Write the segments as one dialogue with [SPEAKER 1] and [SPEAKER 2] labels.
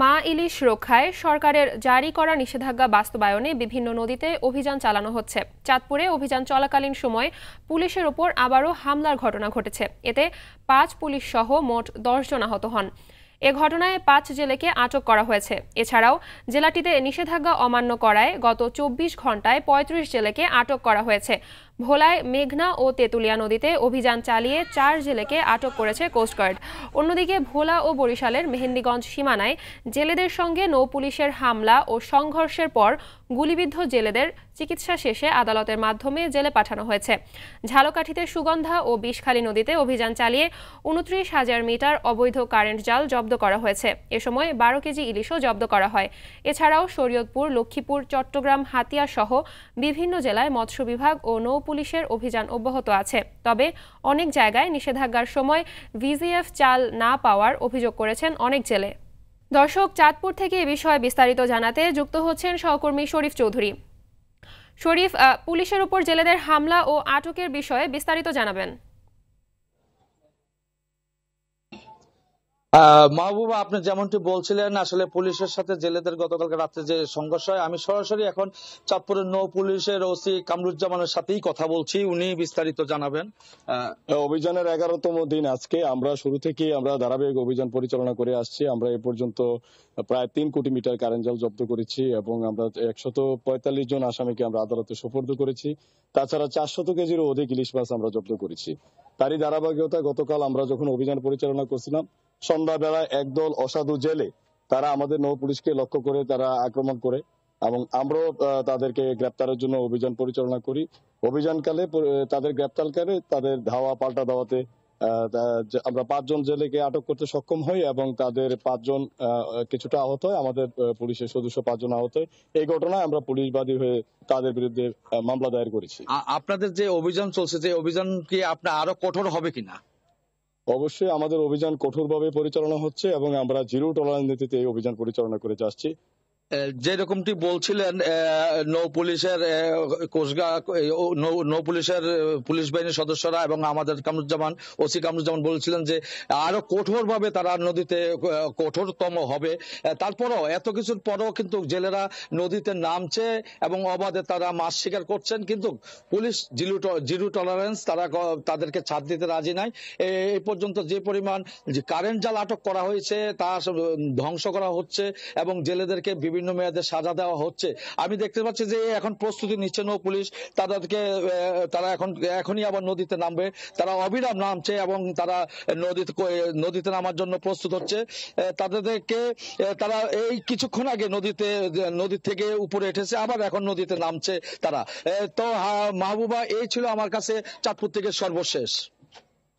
[SPEAKER 1] মা ইলিশ রক্ষায় সরকারের জারি করা নিষেধাজ্ঞা বাস্তবায়নে বিভিন্ন নদীতে অভিযান চালানো হচ্ছে চাঁদপুরে অভিযান চলাকালীন সময় পুলিশের ওপর আবারও হামলার ঘটনা ঘটেছে এতে পাঁচ পুলিশ সহ মোট জন আহত হন এ ঘটনায় পাঁচ জেলেকে আটক করা হয়েছে এছাড়াও জেলাটিতে নিষেধাজ্ঞা অমান্য করায় গত চব্বিশ ঘন্টায় ৩৫ জেলেকে আটক করা হয়েছে ভোলায় মেঘনা ও তেঁতুলিয়া নদীতে অভিযান চালিয়ে চার জেলেকে আটক করেছে কোস্টগার্ড অন্যদিকে ভোলা ও বরিশালের মেহেন্দিগঞ্জ সীমানায় জেলেদের সঙ্গে নৌপুলিশের হামলা ও সংঘর্ষের পর গুলিবিদ্ধ জেলেদের চিকিৎসা শেষে আদালতের মাধ্যমে জেলে পাঠানো হয়েছে ঝালকাঠিতে সুগন্ধা ও বিষখালী নদীতে অভিযান চালিয়ে উনত্রিশ হাজার মিটার অবৈধ কারেন্ট জাল জব্দ করা হয়েছে এ সময় বারো কেজি ইলিশও জব্দ করা হয় এছাড়াও শরীয়তপুর লক্ষ্মীপুর চট্টগ্রাম হাতিয়া সহ বিভিন্ন জেলায় মৎস্য বিভাগ ও নৌপুলিশ পুলিশের অভিযান অব্যাহত আছে তবে অনেক জায়গায় নিষেধাজ্ঞার সময় ভিজিএফ চাল না পাওয়ার অভিযোগ করেছেন অনেক জেলে দর্শক চাঁদপুর থেকে এ বিষয়ে বিস্তারিত জানাতে যুক্ত হচ্ছেন সহকর্মী শরীফ চৌধুরী শরীফ পুলিশের উপর জেলেদের হামলা ও আটকের বিষয়ে বিস্তারিত জানাবেন
[SPEAKER 2] মাহবুবা আপনি যেমনটি বলছিলেন আসলে পুলিশের সাথে জেলেদের গতকালকে রাত্রে যে সংঘর্ষ হয় আমি সরাসরি এখন চাঁদপুরের নৌ পুলিশের ওসি কামরুজ্জামানের সাথেই কথা বলছি উনি বিস্তারিত জানাবেন অভিযানের
[SPEAKER 3] এগারোতম দিন আজকে আমরা শুরু থেকে আমরা ধারাবাহিক অভিযান পরিচালনা করে আসছি আমরা এ পর্যন্ত প্রায় তিন কোটি মিটার কারেন্ট জাল জব্দ করেছি এবং আমরা একশত পঁয়তাল্লিশ জন আসামিকে আমরা আদালতে সুপর্দ করেছি তাছাড়া চারশত কেজির অধিক ইলিশ মাছ আমরা জব্দ করেছি তারই ধারাবাহিকতা গতকাল আমরা যখন অভিযান পরিচালনা করছিলাম সন্ধ্যাবেলায় একদল অসাধু জেলে তারা আমাদের নৌ পুলিশকে লক্ষ্য করে তারা আক্রমণ করে এবং আমরাও তাদেরকে গ্রেপ্তারের জন্য অভিযান পরিচালনা করি অভিযানকালে তাদের গ্রেপ্তার করে তাদের ধাওয়া পাল্টা দেওয়াতে আমরা পাঁচজন জেলেকে আটক করতে সক্ষম হই এবং তাদের পাঁচজন কিছুটা আহত হয় আমাদের পুলিশের সদস্য পাঁচজন আহত হয় এই ঘটনায় আমরা পুলিশবাদী হয়ে তাদের বিরুদ্ধে মামলা দায়ের করেছি
[SPEAKER 2] আপনাদের যে অভিযান চলছে যে অভিযান কি আপনার আরো কঠোর হবে কিনা
[SPEAKER 3] অবশ্যই আমাদের অভিযান কঠোরভাবে পরিচালনা হচ্ছে এবং আমরা জিরো টলারেন্স নীতিতে এই অভিযান পরিচালনা করে যাচ্ছি
[SPEAKER 2] যেরকমটি বলছিলেন নৌ পুলিশের কোষগা নৌ পুলিশের পুলিশ বাহিনীর সদস্যরা এবং আমাদের কামরুজ্জামান ওসি কামরুজ্জামান বলছিলেন যে আরো কঠোরভাবে তারা নদীতে কঠোরতম হবে তারপরও এত কিছুর পরও কিন্তু জেলেরা নদীতে নামছে এবং অবাধে তারা মাছ শিকার করছেন কিন্তু পুলিশ জিরো জিরো টলারেন্স তারা তাদেরকে ছাড় দিতে রাজি নাই এই পর্যন্ত যে পরিমাণ কারেন্ট জাল আটক করা হয়েছে তা ধ্বংস করা হচ্ছে এবং জেলেদেরকে বিভিন্ন বিভিন্ন মেয়াদে সাজা দেওয়া হচ্ছে আমি দেখতে পাচ্ছি যে এখন প্রস্তুতি নিচ্ছে নৌ পুলিশ তাদেরকে তারা এখন এখনই আবার নদীতে নামবে তারা অবিরাম নামছে এবং তারা নদীতে নদীতে নামার জন্য প্রস্তুত হচ্ছে তাদেরকে তারা এই কিছুক্ষণ আগে নদীতে নদী থেকে উপরে এঠেছে আবার এখন নদীতে নামছে তারা তো মাহবুবা এই ছিল আমার কাছে চাঁদপুর থেকে সর্বশেষ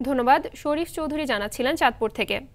[SPEAKER 1] ধন্যবাদ শরীফ চৌধুরী জানাচ্ছিলেন চাঁদপুর থেকে